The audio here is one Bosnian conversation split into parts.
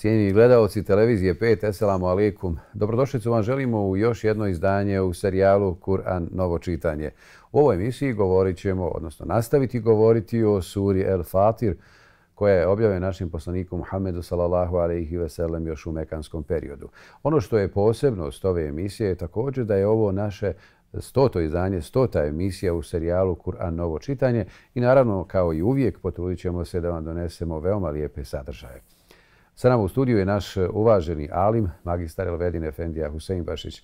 Cijenjeni gledalci televizije 5, eselamu alaikum. Dobrodošlicu vam želimo u još jedno izdanje u serijalu Kur'an novo čitanje. U ovoj emisiji govorit ćemo, odnosno nastaviti govoriti o suri El Fatir, koja je objavljena našim poslanikom Muhammedu sallallahu alaihi ve sellem još u mekanskom periodu. Ono što je posebnost ove emisije je također da je ovo naše stoto izdanje, stota emisija u serijalu Kur'an novo čitanje i naravno kao i uvijek potrudit ćemo se da vam donesemo veoma lijepe sadržaje. Sa nama u studiju je naš e, uvaženi alim, magistar Elvedine Efendija Husein Bašić.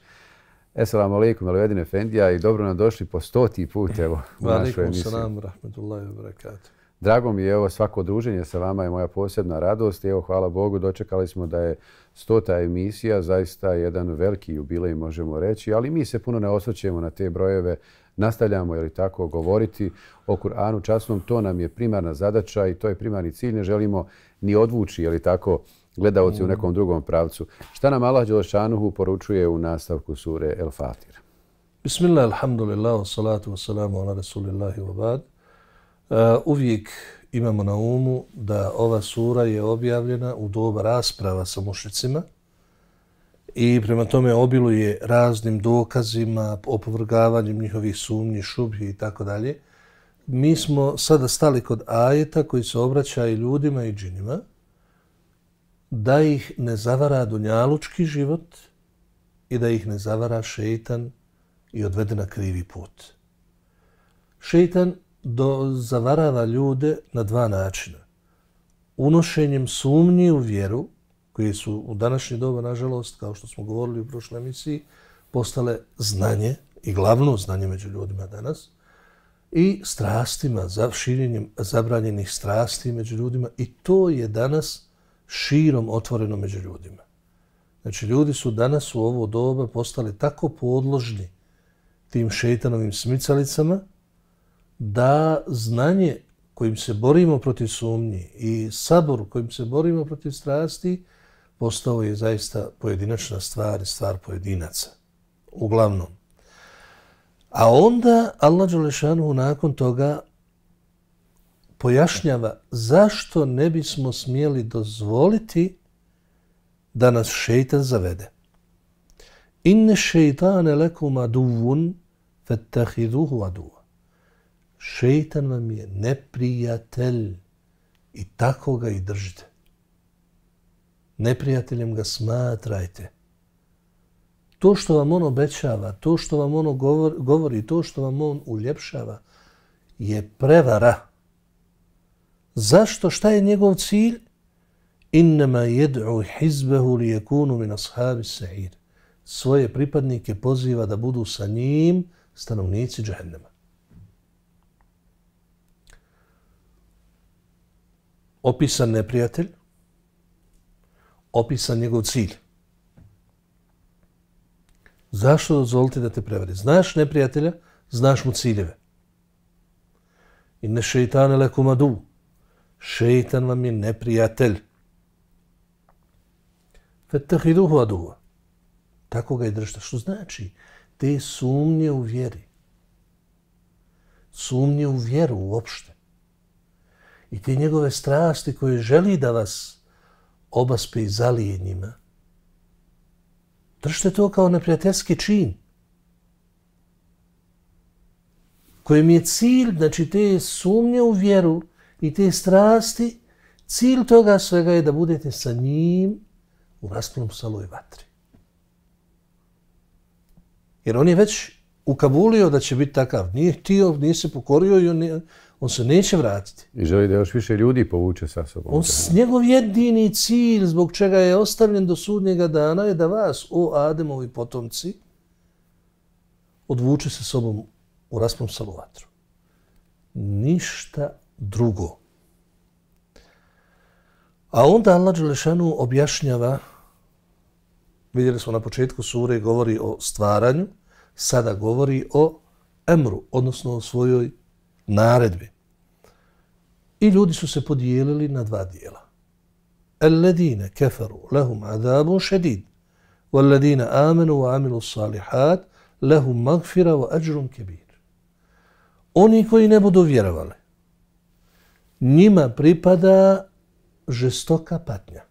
Esalamu alaikum, Elvedine Efendija i dobro nam došli po stoti put evo, u našu emisiju. Alaikum salam, rahmatullahi wa barakatuh. Drago mi je ovo svako druženje sa vama je moja posebna radost. Evo, hvala Bogu, dočekali smo da je stota emisija zaista jedan veliki jubilej, možemo reći, ali mi se puno ne osvoćemo na te brojeve nastavljamo je tako govoriti o Kur'anu časnom. To nam je primarna zadaća i to je primarni cilj. Ne želimo ni odvući je tako gledaoci u nekom drugom pravcu. Šta nam Allah Đelešanuhu poručuje u nastavku sure El Fatir? Bismillah, alhamdulillah, salatu wassalamu ala rasulillahi wa ba'd. E, uvijek imamo na umu da ova sura je objavljena u doba rasprava sa mušicima, i prema tome obiluje raznim dokazima, opovrgavanjem njihovih sumnji, šubhi i tako dalje. Mi smo sada stali kod ajeta koji se obraća i ljudima i džinima da ih ne zavara dunjalučki život i da ih ne zavara šeitan i odvede na krivi put. Šeitan do, zavarava ljude na dva načina. Unošenjem sumnji u vjeru, koje su u današnji doba, nažalost, kao što smo govorili u prošloj emisiji, postale znanje i glavno znanje među ljudima danas i strastima, za širenjem zabranjenih strasti među ljudima i to je danas širom otvoreno među ljudima. Znači, ljudi su danas u ovo doba postali tako podložni tim šeitanovim smicalicama da znanje kojim se borimo protiv sumnji i sabor kojim se borimo protiv strasti je postao je zaista pojedinačna stvar i stvar pojedinaca. Uglavnom. A onda Allah Đalešanu nakon toga pojašnjava zašto ne bismo smjeli dozvoliti da nas šeitan zavede. Inne šeitane lekum aduvun fettahiduhu aduva. Šeitan vam je neprijatelj i tako ga i držite neprijateljem ga smatrajte. To što vam on obećava, to što vam ono govori, to što vam on uljepšava je prevara. Zašto? Šta je njegov cilj? Innama jed'u hizbehu li yakunu min ashabi sa'ir. Svoje pripadnike poziva da budu sa njim stanovnici džahennema. Opisan neprijatelj, opisan njegov cilj. Zašto dozvolite da te prevari? Znaš neprijatelja, znaš mu ciljeve. I ne šeitane leku madu. Šeitan vam je neprijatelj. Fetahi duhu aduva. Tako ga i držite. Što znači? Te sumnje u vjeri. Sumnje u vjeru uopšte. I te njegove strasti koje želi da vas obaspe i zalije njima. Držite to kao neprijateljski čin. Kojem je cilj, znači te sumnje u vjeru i te strasti, cilj toga svega je da budete sa njim u rasplom saloj vatri. Jer on je već ukabulio da će biti takav. Nije htio, nije se pokorio i on nije, on se neće vratiti. I želi da još više ljudi povuče sa sobom. On, njegov jedini cilj zbog čega je ostavljen do sudnjega dana je da vas, o Ademovi potomci, odvuče sa sobom u raspom salovatru. Ništa drugo. A onda Allah Đelešanu objašnjava, vidjeli smo na početku sure, govori o stvaranju, sada govori o emru, odnosno o svojoj naredbi. I ljudi su se podijelili na dva dijela. Alladine kafaru lehum azabun šedid. Walladine amenu wa amilu salihat lehum magfira wa ajrun kebir. Oni koji ne budu vjerovali, njima pripada žestoka patnja.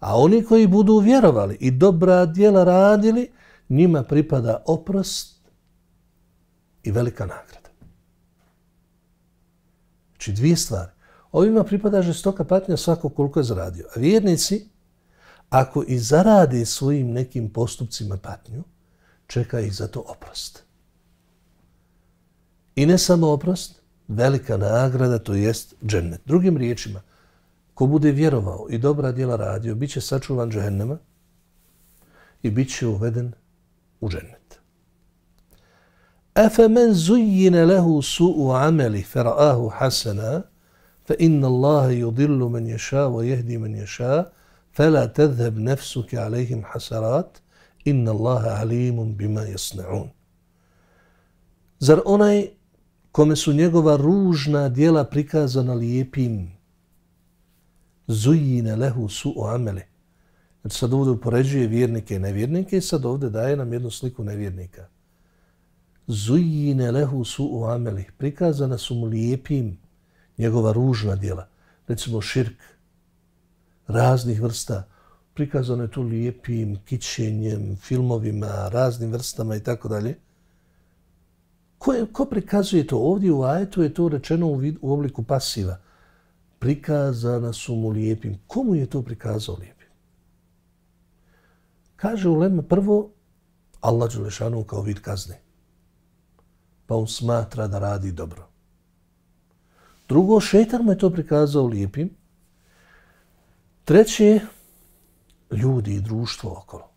A oni koji budu vjerovali i dobra djela radili, njima pripada oprost i velika nagrada. Znači dvije stvari. Ovima pripada žestoka patnja svako koliko je zaradio. A vjernici, ako i zarade svojim nekim postupcima patnju, čeka ih za to oprost. I ne samo oprost, velika nagrada, to jest džennet. Drugim riječima, ko bude vjerovao i dobra djela radio, bit će sačuvan džennema i bit će uveden u džennet. أفمن زين له سوء عمله فرآه حسنا فإن الله يضل من يشاء ويهدي من يشاء فلا تذهب نفسك عليهم حسرات إن الله 'alimun bima yasna'un Zar onaj kome su njegova ružna dijela prikazana lijepim, zujine lahu su'u 'amali amele. Znači sad ovdje upoređuje vjernike i nevjernike i sad ovdje daje nam jednu sliku nevjernika zujine lehu su u ameli. Prikazana su mu lijepim njegova ružna djela. Recimo širk raznih vrsta. Prikazano je to lijepim kićenjem, filmovima, raznim vrstama i tako dalje. Ko, je, ko prikazuje to? Ovdje u ajetu je to rečeno u, vid, u obliku pasiva. Prikazana su mu lijepim. Komu je to prikazao lijepim? Kaže u Leme prvo Allah Đulešanu kao vid kazne pa on smatra da radi dobro. Drugo, šetar mu je to prikazao lijepim. Treće, ljudi i društvo okolo.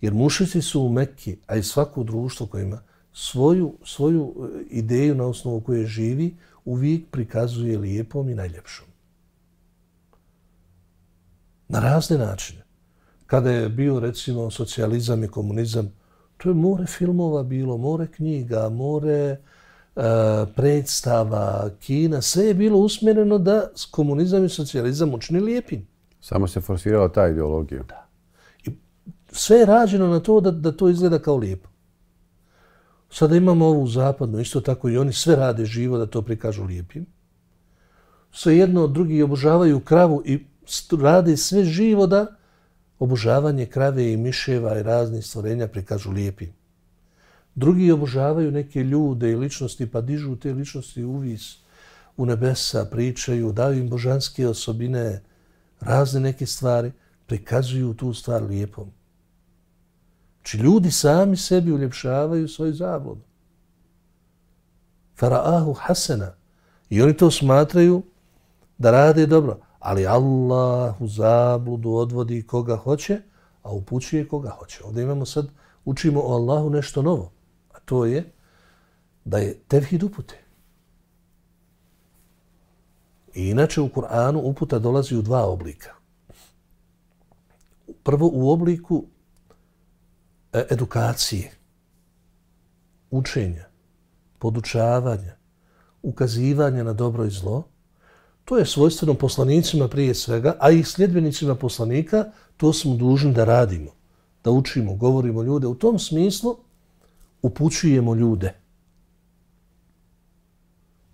Jer mušici su u Mekki, a i svako društvo koje ima svoju, svoju e, ideju na osnovu koje živi, uvijek prikazuje lijepom i najljepšom. Na razne načine. Kada je bio, recimo, socijalizam i komunizam, To je more filmova bilo, more knjiga, more e, predstava, kina. Sve je bilo usmjereno da komunizam i socijalizam učini lijepi. Samo se forsirala ta ideologija. Da. I sve je rađeno na to da, da to izgleda kao lijepo. Sada imamo ovu zapadnu, isto tako i oni sve rade živo da to prikažu lijepim. Sve jedno, drugi obožavaju kravu i rade sve živo da obožavanje krave i miševa i raznih stvorenja prikažu lijepi. Drugi obožavaju neke ljude i ličnosti, pa dižu te ličnosti uvis u nebesa, pričaju, daju im božanske osobine, razne neke stvari, prikazuju tu stvar lijepom. Či znači, ljudi sami sebi uljepšavaju svoj zablod. Faraahu Hasena. I oni to smatraju da rade dobro ali Allah u zabludu odvodi koga hoće, a upućuje koga hoće. Ovdje imamo sad, učimo o Allahu nešto novo, a to je da je tevhid upute. I inače u Kur'anu uputa dolazi u dva oblika. Prvo u obliku e, edukacije, učenja, podučavanja, ukazivanja na dobro i zlo – To je svojstveno poslanicima prije svega, a i sljedbenicima poslanika, to smo dužni da radimo, da učimo, govorimo ljude. U tom smislu upućujemo ljude.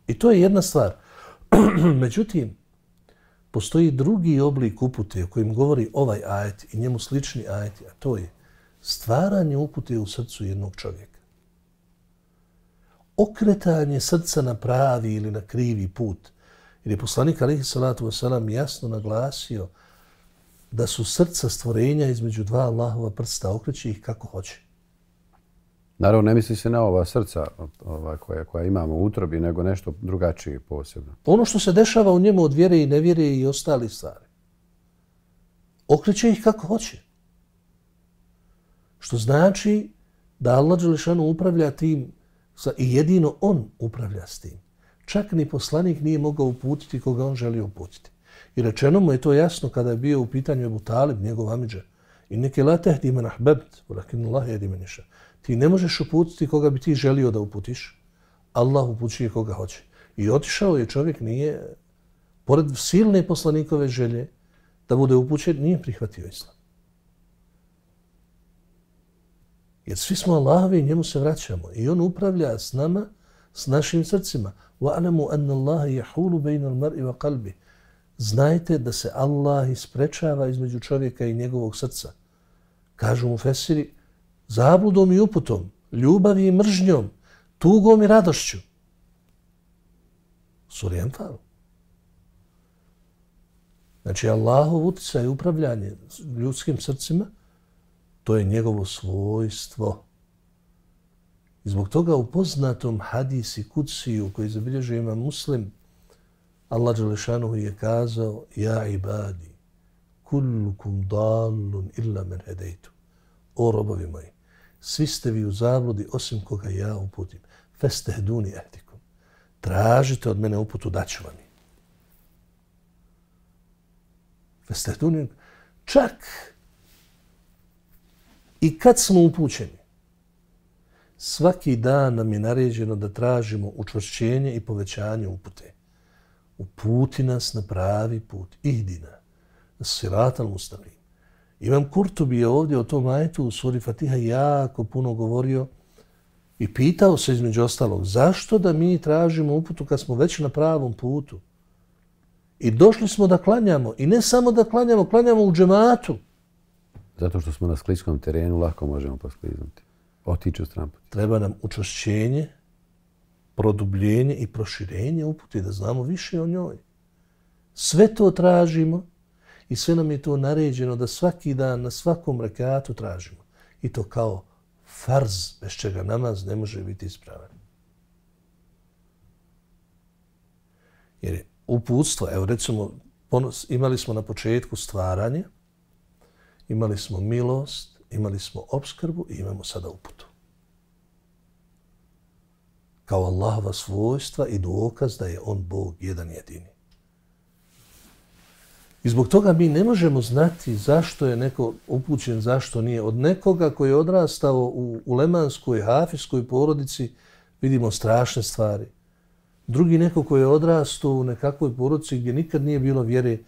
I to je jedna stvar. Međutim, postoji drugi oblik upute o kojim govori ovaj ajet i njemu slični ajet, a to je stvaranje upute u srcu jednog čovjeka. Okretanje srca na pravi ili na krivi put – Jer je poslanik Alihi Salatu Vesalam jasno naglasio da su srca stvorenja između dva Allahova prsta, okreći ih kako hoće. Naravno, ne misli se na ova srca ova koja, koja imamo u utrobi, nego nešto drugačije posebno. Ono što se dešava u njemu od vjere i nevjere i ostali stvari. Okreće ih kako hoće. Što znači da Allah Đelešanu upravlja tim i jedino on upravlja s tim čak ni poslanik nije mogao uputiti koga on želi uputiti. I rečeno mu je to jasno kada je bio u pitanju Ebu Talib, njegov amidža. I neke la tehdi men ahbebt, u rakinu Ti ne možeš uputiti koga bi ti želio da uputiš. Allah upućuje koga hoće. I otišao je čovjek, nije, pored silne poslanikove želje, da bude upućen, nije prihvatio islam. Jer svi smo Allahovi i njemu se vraćamo. I on upravlja s nama, s našim srcima. وَأَلَمُوا أَنَّ اللَّهَ يَحُولُ بَيْنَ الْمَرْءِ وَقَلْبِهِ Znajte da se Allah isprečava između čovjeka i njegovog srca. Kažu mu Fesiri, zabludom i uputom, ljubavi i mržnjom, tugom i radošću. Surijentar. Znači, Allahov utjecaj i upravljanje ljudskim srcima, to je njegovo svojstvo. I zbog toga u poznatom hadisi kuciju koji zabilježuje ima muslim, Allah Đelešanuhu je kazao, ja ibadi, kullukum dalun illa men hedejtu. O robovi moji, svi ste vi u zabludi osim koga ja uputim. Festehduni ehdikum. Tražite od mene uputu, daću vam je. Festehduni, čak i kad smo upućeni, svaki dan nam je naređeno da tražimo učvršćenje i povećanje upute. Uputi nas na pravi put, ihdina, na siratan ustavi. Imam Kurtubi je ovdje o tom ajtu u suri Fatiha jako puno govorio i pitao se između ostalog zašto da mi tražimo uputu kad smo već na pravom putu. I došli smo da klanjamo. I ne samo da klanjamo, klanjamo u džematu. Zato što smo na skliskom terenu, lako možemo poskliznuti otići u stranu puta. Treba nam učošćenje, produbljenje i proširenje upute da znamo više o njoj. Sve to tražimo i sve nam je to naređeno da svaki dan na svakom rekatu tražimo. I to kao farz bez čega namaz ne može biti ispravan. Jer je uputstvo, evo recimo, imali smo na početku stvaranje, imali smo milost, imali smo obskrbu i imamo sada uputu. Kao Allahova svojstva i dokaz da je On Bog jedan jedini. I zbog toga mi ne možemo znati zašto je neko upućen, zašto nije. Od nekoga koji je odrastao u ulemanskoj, hafijskoj porodici vidimo strašne stvari. Drugi neko koji je odrastao u nekakvoj porodici gdje nikad nije bilo vjere,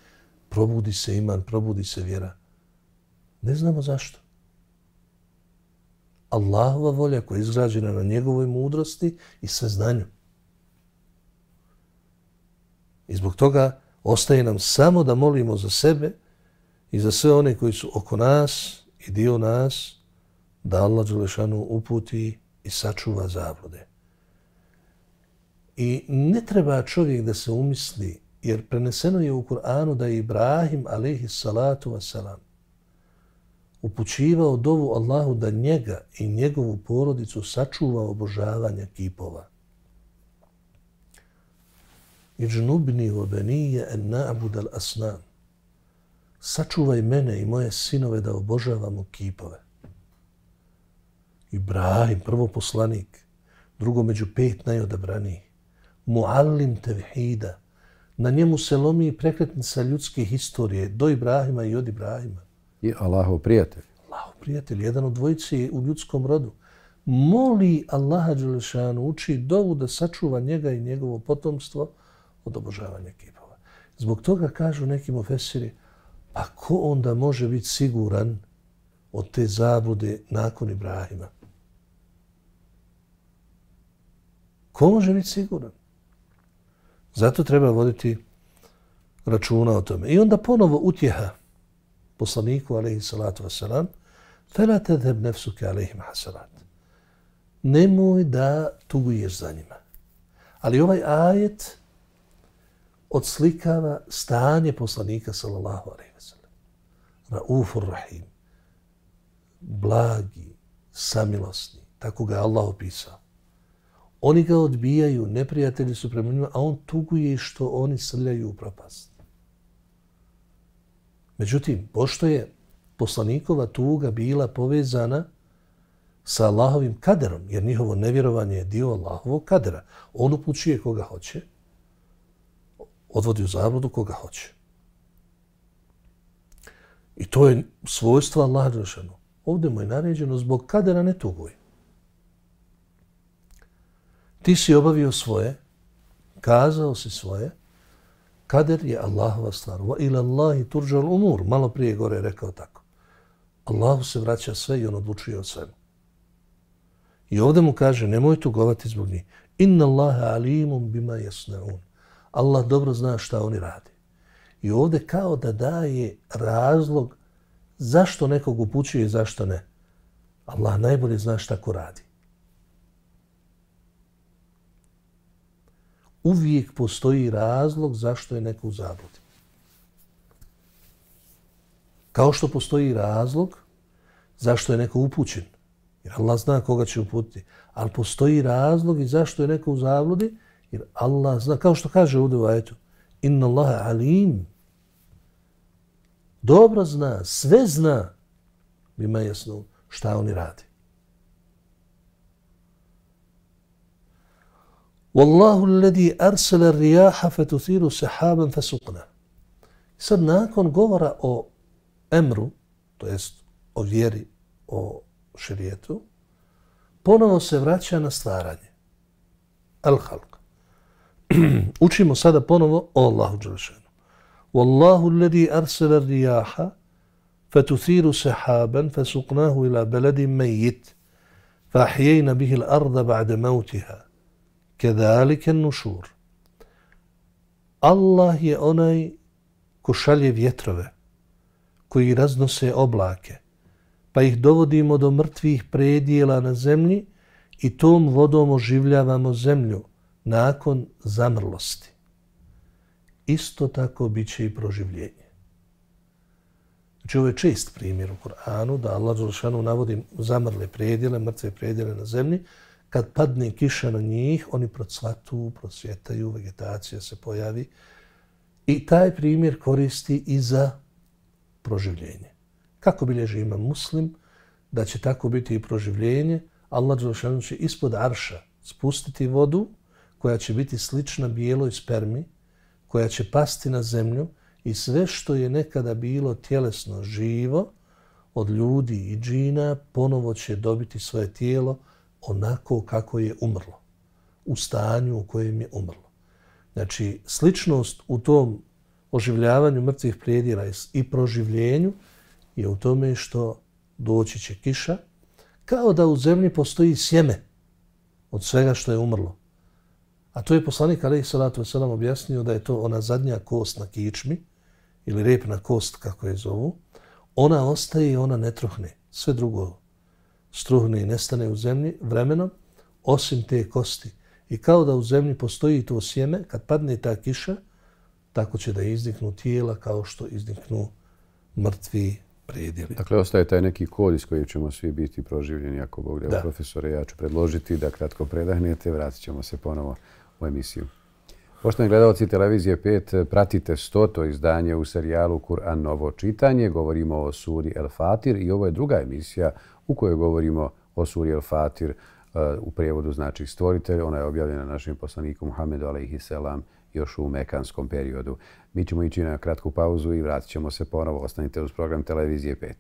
probudi se iman, probudi se vjera. Ne znamo zašto. Allahova volja koja je izgrađena na njegovoj mudrosti i sve znanju. I zbog toga ostaje nam samo da molimo za sebe i za sve one koji su oko nas i dio nas da Allah Đelešanu uputi i sačuva zavode. I ne treba čovjek da se umisli, jer preneseno je u Kur'anu da je Ibrahim, alaihi salatu wasalam, upućivao dovu Allahu da njega i njegovu porodicu sačuva obožavanja kipova. Iđnubni obenije en na'budal asnam. Sačuvaj mene i moje sinove da obožavamo kipove. Ibrahim, prvo poslanik, drugo među pet najodabranijih. Muallim tevhida. Na njemu se lomi prekretnica ljudske historije do Ibrahima i od Ibrahima i Allahov prijatelj. Allahov prijatelj, jedan od dvojice u ljudskom rodu. Moli Allaha Đelešanu, uči dovu da sačuva njega i njegovo potomstvo od obožavanja kipova. Zbog toga kažu nekim ofesiri, pa ko onda može biti siguran od te zabude nakon Ibrahima? Ko može biti siguran? Zato treba voditi računa o tome. I onda ponovo utjeha poslaniku, alaihi salatu wasalam, fela tedheb nefsuke, alaihi mahasalat. Nemoj da tuguješ za njima. Ali ovaj ajet odslikava stanje poslanika, sallallahu alaihi wasalam. ufur rahim. Blagi, samilosni. Tako ga je Allah opisao. Oni ga odbijaju, neprijatelji su prema njima, a on tuguje što oni srljaju u propast. Međutim, pošto je poslanikova tuga bila povezana sa Allahovim kaderom, jer njihovo nevjerovanje je dio Allahovog kadera, on upućuje koga hoće, odvodi u zabludu koga hoće. I to je svojstvo Allaha Đelešanu. Ovdje mu je naređeno zbog kadera ne tuguj. Ti si obavio svoje, kazao si svoje, Kader je Allahova stvar. Wa ila Allahi turđal umur. Malo prije gore je rekao tako. Allahu se vraća sve i on odlučuje o svemu. I ovdje mu kaže, nemoj tugovati zbog njih. Inna Allahe alimum bima jasneun. Allah dobro zna šta oni radi. I ovdje kao da daje razlog zašto nekog upućuje i zašto ne. Allah najbolje zna šta ko radi. uvijek postoji razlog zašto je neko u zabludi. Kao što postoji razlog zašto je neko upućen. Jer Allah zna koga će uputiti. Ali postoji razlog i zašto je neko u zabludi. Jer Allah zna, kao što kaže ovdje u ajetu, inna Allahe alim. Dobro zna, sve zna. Bima jasno šta oni radi. والله الذي أرسل الرياح فتثير سحابا فسقنا. I sad nakon govora o emru, to jest o vjeri, o širijetu, ponovo se vraća na stvaranje. Al-Halq. Učimo sada ponovo o Allahu Đelešanu. Wallahu alladhi arsala rijaha فتثير سحابا فسقناه إلى بلد ميت فأحيينا به الأرض بعد موتها kedalike nušur. Allah je onaj ko šalje vjetrove, koji raznose oblake, pa ih dovodimo do mrtvih predijela na zemlji i tom vodom oživljavamo zemlju nakon zamrlosti. Isto tako bit će i proživljenje. Znači, ovo je čest primjer u Koranu, da Allah Zulšanu navodi zamrle predjele, mrtve predjele na zemlji, kad padne kiša na njih, oni procvatu, procvjetaju, vegetacija se pojavi. I taj primjer koristi i za proživljenje. Kako bilježi ima muslim, da će tako biti i proživljenje, Allah Đelšanu će ispod arša spustiti vodu koja će biti slična bijeloj spermi, koja će pasti na zemlju i sve što je nekada bilo tjelesno živo od ljudi i džina ponovo će dobiti svoje tijelo, onako kako je umrlo, u stanju u kojem je umrlo. Znači, sličnost u tom oživljavanju mrtvih predjela i proživljenju je u tome što doći će kiša, kao da u zemlji postoji sjeme od svega što je umrlo. A to je poslanik Ali Salatu Veselam objasnio da je to ona zadnja kost na kičmi, ili repna kost, kako je zovu, ona ostaje i ona ne trohne. Sve drugo struhne i nestane u zemlji vremenom, osim te kosti. I kao da u zemlji postoji to sjeme, kad padne ta kiša, tako će da izdiknu tijela kao što izdiknu mrtvi predjeli. Dakle, ostaje taj neki kod iz kojim ćemo svi biti proživljeni, ako Bog da. profesore, ja ću predložiti da kratko predahnete, vratit ćemo se ponovo u emisiju. Poštovani gledalci Televizije 5, eh, pratite stoto izdanje u serijalu Kur'an novo čitanje. Govorimo o suri El Fatir i ovo je druga emisija u kojoj govorimo o suri El Fatir, eh, u prijevodu znači stvoritelj. Ona je objavljena našim poslanikom Muhammedu alaihi selam još u mekanskom periodu. Mi ćemo ići na kratku pauzu i vratit ćemo se ponovo. Ostanite uz program Televizije 5.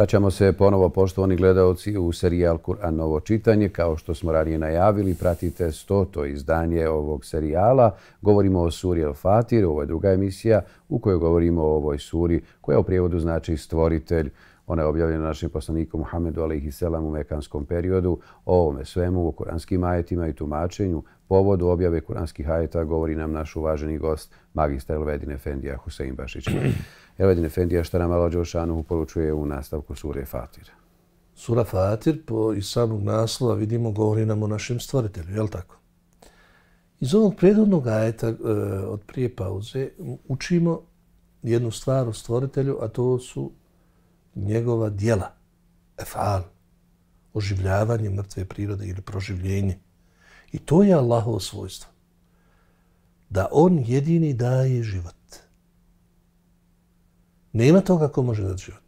Vraćamo se ponovo poštovani gledalci u serijal Kur'an Novo čitanje. Kao što smo ranije najavili, pratite stoto izdanje ovog serijala. Govorimo o suri El Fatir, ovo je druga emisija u kojoj govorimo o ovoj suri koja u prijevodu znači stvoritelj. Ona je objavljena našim poslaniku Muhammedu alaihi selam u mekanskom periodu. O ovome svemu, o kuranskim ajetima i tumačenju, povodu objave kuranskih ajeta govori nam naš uvaženi gost, magistar Elvedine Efendija Husein Bašić. Elvedine Efendija, šta nam Allah Đošanu uporučuje u nastavku sure Fatir? Sura Fatir, po iz samog naslova vidimo, govori nam o našem stvoritelju, je li tako? Iz ovog predvodnog ajeta e, od prije pauze učimo jednu stvar o stvoritelju, a to su njegova dijela, efal, oživljavanje mrtve prirode ili proživljenje. I to je Allahovo svojstvo. Da on jedini daje život. Nema toga ko može dati život.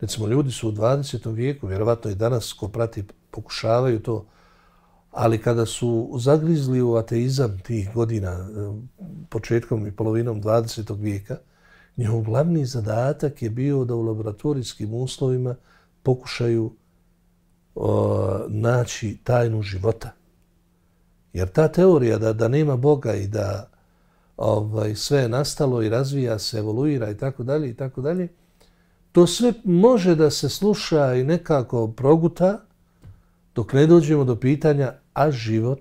Recimo, ljudi su u 20. vijeku, vjerovatno i danas, ko prati, pokušavaju to, ali kada su zagrizli u ateizam tih godina, eh, početkom i polovinom 20. vijeka, njihov glavni zadatak je bio da u laboratorijskim uslovima pokušaju o, naći tajnu života. Jer ta teorija da, da nema Boga i da ovaj, sve je nastalo i razvija se, evoluira i tako dalje i tako dalje, to sve može da se sluša i nekako proguta dok ne dođemo do pitanja a život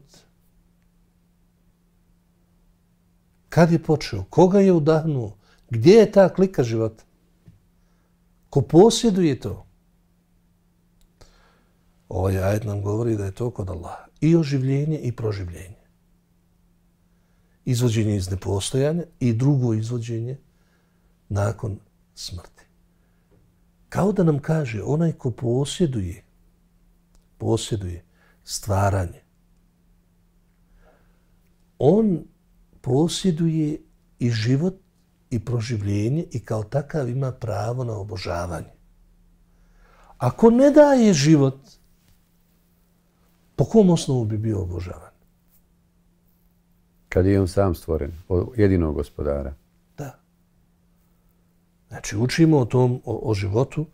kad je počeo, koga je udahnuo, Gdje je ta klika života? Ko posjeduje to? Ovaj ajed nam govori da je to kod Allaha. I oživljenje i proživljenje. Izvođenje iz nepostojanja i drugo izvođenje nakon smrti. Kao da nam kaže onaj ko posjeduje, posjeduje stvaranje, on posjeduje i život i proživljenje i kao takav ima pravo na obožavanje. Ako ne daje život, po kom osnovu bi bio obožavan? Kad je on sam stvoren, od jedinog gospodara. Da. Znači, učimo o tom, o, o životu,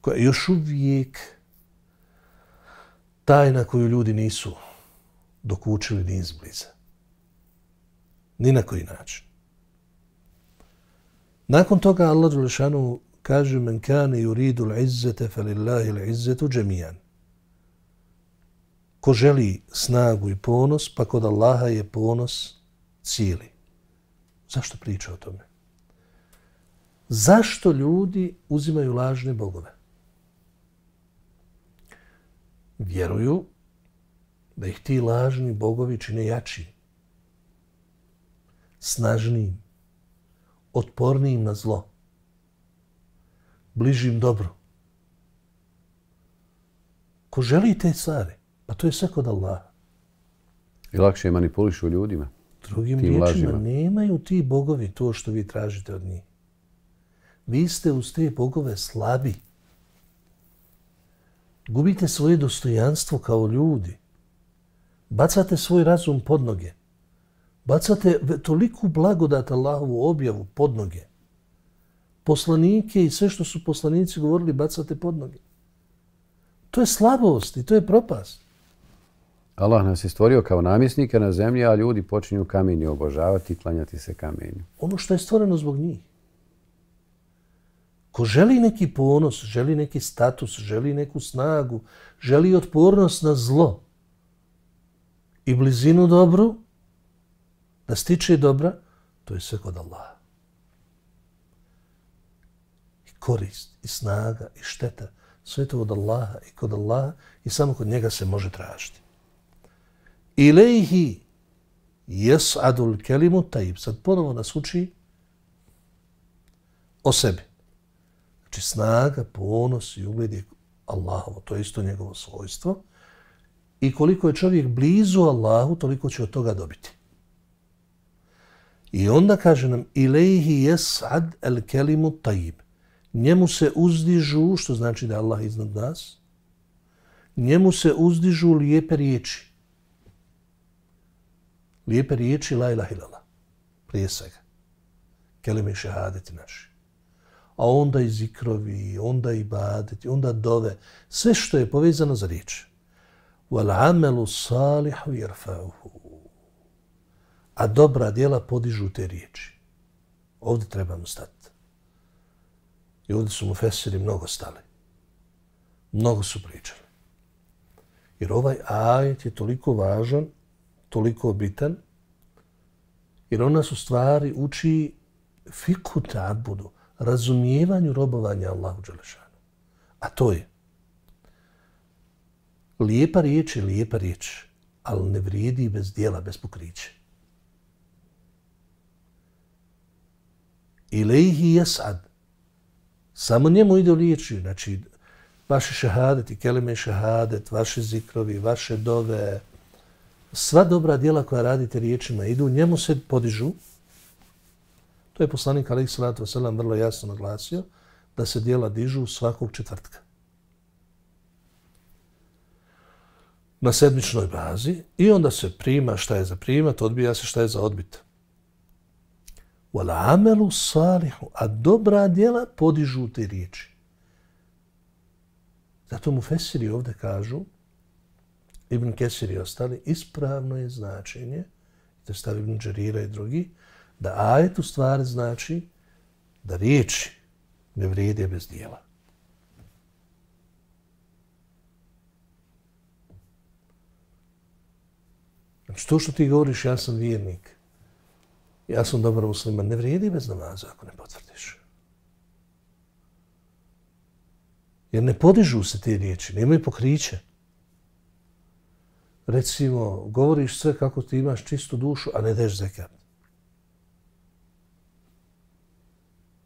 koja je još uvijek tajna koju ljudi nisu dok učili ni izbliza. Ni na koji način. Nakon toga Allah Đelešanu kaže men kane yuridu l'izzete falillahi l'izzetu džemijan. Ko želi snagu i ponos, pa kod Allaha je ponos cijeli. Zašto priča o tome? Zašto ljudi uzimaju lažne bogove? Vjeruju da ih ti lažni bogovi čine jači, snažniji, otpornijim na zlo, bližim dobro. Ko želi te stvari, pa to je sve kod Allaha. I lakše je manipuliš ljudima. Drugim riječima, lažima. nemaju ti bogovi to što vi tražite od njih. Vi ste uz te bogove slabi. Gubite svoje dostojanstvo kao ljudi. Bacate svoj razum pod noge bacate toliku blagodat Allahovu objavu pod noge. Poslanike i sve što su poslanici govorili bacate pod noge. To je slabost i to je propast. Allah nas je stvorio kao namjesnike na zemlji, a ljudi počinju kamenje obožavati i klanjati se kamenju. Ono što je stvoreno zbog njih. Ko želi neki ponos, želi neki status, želi neku snagu, želi otpornost na zlo i blizinu dobru, da stiče dobra, to je sve kod Allaha. I korist, i snaga, i šteta, sve to od Allaha i kod Allaha i samo kod njega se može tražiti. Ilehi jes'adul kelimu tajib. Sad ponovo nas uči o sebi. Znači snaga, ponos i ugled je Allahovo. To je isto njegovo svojstvo. I koliko je čovjek blizu Allahu, toliko će od toga dobiti. I onda kaže nam ilehi yes'ad al-kalimu tayyib. Njemu se uzdižu, što znači da Allah iznad nas, njemu se uzdižu lijepe riječi. Lijepe riječi la ilaha ilala. Prije svega. Kelime šehadeti naši. A onda i zikrovi, onda i badeti, onda dove. Sve što je povezano za riječ. Wal amelu salihu jerfauhu a dobra dijela podižu te riječi. Ovdje trebamo stati. I ovdje su mu fesiri mnogo stali. Mnogo su pričali. Jer ovaj ajet je toliko važan, toliko bitan, jer ona su stvari uči fiku tabudu, razumijevanju robovanja Allahu Đelešanu. A to je, lijepa riječ je lijepa riječ, ali ne vrijedi bez dijela, bez pokriće. ilaihi jesad. Samo njemu ide liječi. Znači, vaše šehadet i kelime šehadet, vaše zikrovi, vaše dove, sva dobra djela koja radite riječima idu, njemu se podižu. To je poslanik Ali Salatu Vasalam vrlo jasno naglasio, da se djela dižu svakog četvrtka. Na sedmičnoj bazi i onda se prima šta je za primat, odbija se šta je za odbita wal amelu salihu, a dobra djela podižu te riječi. Zato mu Fesiri ovdje kažu, Ibn Kesir i ostali, ispravno je značenje, to stavi Ibn Đerira i drugi, da ajet u stvari znači da riječi ne vrijede bez dijela. Znači, to što ti govoriš, ja sam vjernik ja sam dobar musliman, ne vrijedi bez namaza ako ne potvrdiš. Jer ne podižu se te riječi, nemaju pokriće. Recimo, govoriš sve kako ti imaš čistu dušu, a ne deš zekat.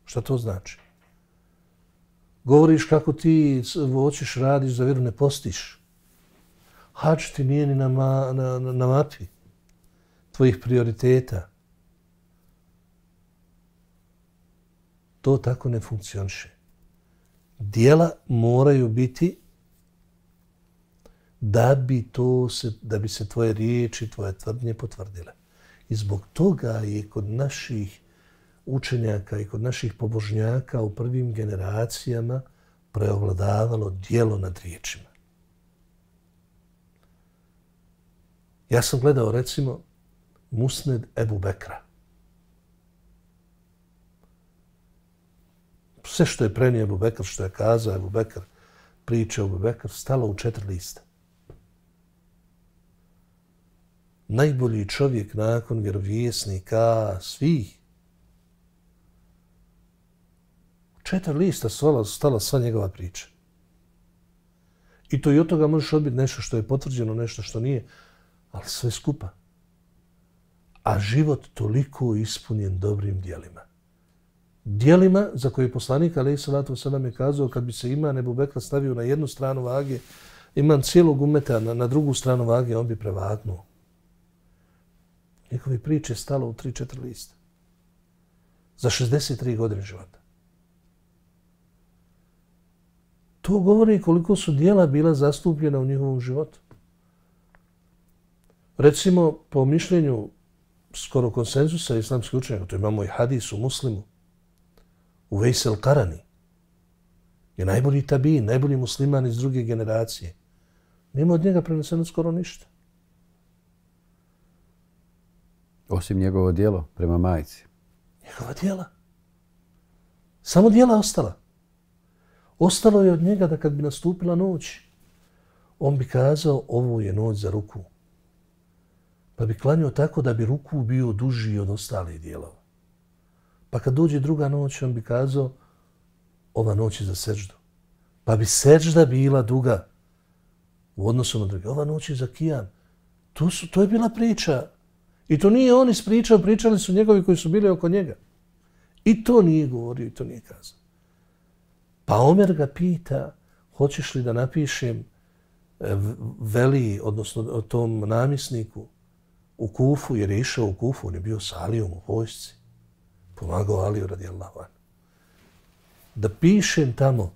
Šta to znači? Govoriš kako ti voćiš, radiš, za vjeru ne postiš. Hač ti nije ni na, ma, na, na mapi tvojih prioriteta. To tako ne funkcioniše. Dijela moraju biti da bi, to se, da bi se tvoje riječi, tvoje tvrdnje potvrdile. I zbog toga je kod naših učenjaka i kod naših pobožnjaka u prvim generacijama preovladavalo dijelo nad riječima. Ja sam gledao, recimo, Musned Ebu Bekra. sve što je prenio Ebu Bekr, što je kazao Ebu Bekr, priča Ebu Bekr, stalo u četiri liste. Najbolji čovjek nakon vjerovjesnika svih. U četiri lista stala, stala sva njegova priča. I to i od toga možeš odbiti nešto što je potvrđeno, nešto što nije, ali sve skupa. A život toliko ispunjen dobrim dijelima dijelima za koje poslanik Ali Salatu Salam je kazao kad bi se ima Ebu Bekra stavio na jednu stranu vage, iman cijelog umeta na, na drugu stranu vage, on bi prevagnuo. Njegove priče je stalo u 3-4 lista. Za 63 godine života. To govori koliko su dijela bila zastupljena u njihovom životu. Recimo, po mišljenju skoro konsenzusa islamskih učenjaka, to imamo i hadis u muslimu, Uvejs el Karani je najbolji tabi, najbolji musliman iz druge generacije. Nema od njega preneseno skoro ništa. Osim njegovo dijelo prema majici. Njegova dijela. Samo dijela ostala. Ostalo je od njega da kad bi nastupila noć, on bi kazao ovu je noć za ruku. Pa bi klanio tako da bi ruku bio duži od ostalih dijelova. Pa kad dođe druga noć, on bi kazao, ova noć je za seždu. Pa bi sežda bila duga u odnosu na druge. Ova noć je za kijan. To, su, to je bila priča. I to nije on ispričao, pričali su njegovi koji su bili oko njega. I to nije govorio i to nije kazao. Pa Omer ga pita, hoćeš li da napišem e, veli, odnosno o tom namisniku u Kufu, jer je išao u Kufu, on je bio salijom u vojsci pomagao Aliju radi Allahu anhu, da pišem tamo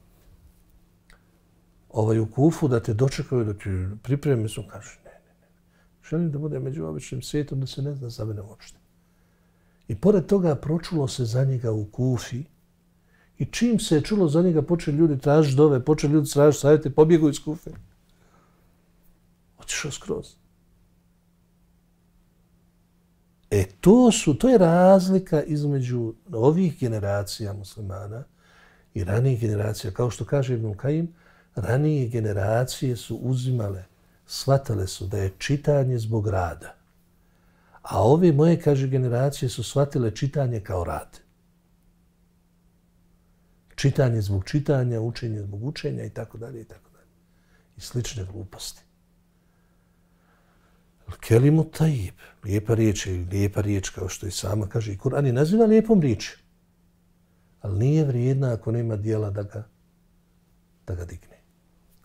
ovaj, u kufu da te dočekaju, da ti pripremi su, kaže, ne, ne, ne. Želim da bude među običnim svijetom, da se ne zna za mene uopšte. I pored toga pročulo se za njega u kufi i čim se je čulo za njega, počeli ljudi tražiti dove, počeli ljudi tražiti savjeti, pobjegu iz kufe. Otišao skroz. E to su, to je razlika između ovih generacija muslimana i ranijih generacija. Kao što kaže Ibn Kajim, ranije generacije su uzimale, shvatale su da je čitanje zbog rada. A ove moje, kaže, generacije su shvatile čitanje kao rad. Čitanje zbog čitanja, učenje zbog učenja i tako dalje i tako dalje. I slične gluposti. Kelimu Tajib, lijepa riječ ili lijepa riječ kao što i sama kaže Kur'an je naziva lijepom riječi. Ali nije vrijedna ako nema dijela da ga, da ga digne.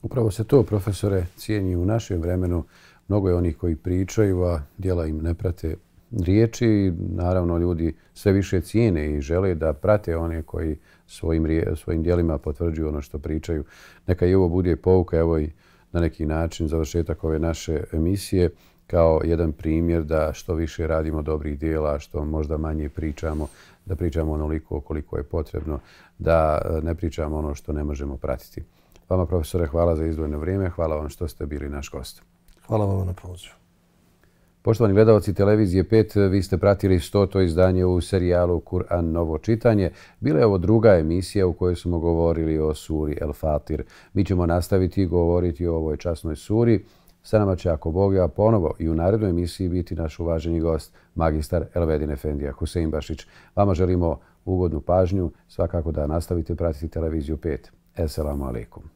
Upravo se to, profesore, cijenji u našem vremenu. Mnogo je onih koji pričaju, a dijela im ne prate riječi. Naravno, ljudi sve više cijene i žele da prate one koji svojim, svojim dijelima potvrđuju ono što pričaju. Neka i ovo bude pouka, evo i na neki način završetak ove naše emisije kao jedan primjer da što više radimo dobrih dijela, što možda manje pričamo, da pričamo onoliko koliko je potrebno, da e, ne pričamo ono što ne možemo pratiti. Vama, profesore, hvala za izdvojeno vrijeme. Hvala vam što ste bili naš gost. Hvala vam na pozivu. Poštovani gledalci televizije 5, vi ste pratili to izdanje u serijalu Kur'an novo čitanje. Bila je ovo druga emisija u kojoj smo govorili o suri El Fatir. Mi ćemo nastaviti govoriti o ovoj časnoj suri. Sa nama će ako Bog ja ponovo i u narednoj emisiji biti naš uvaženi gost, magistar Elvedin Efendija Husein Bašić. Vama želimo ugodnu pažnju, svakako da nastavite pratiti televiziju 5. Esselamu alaikum.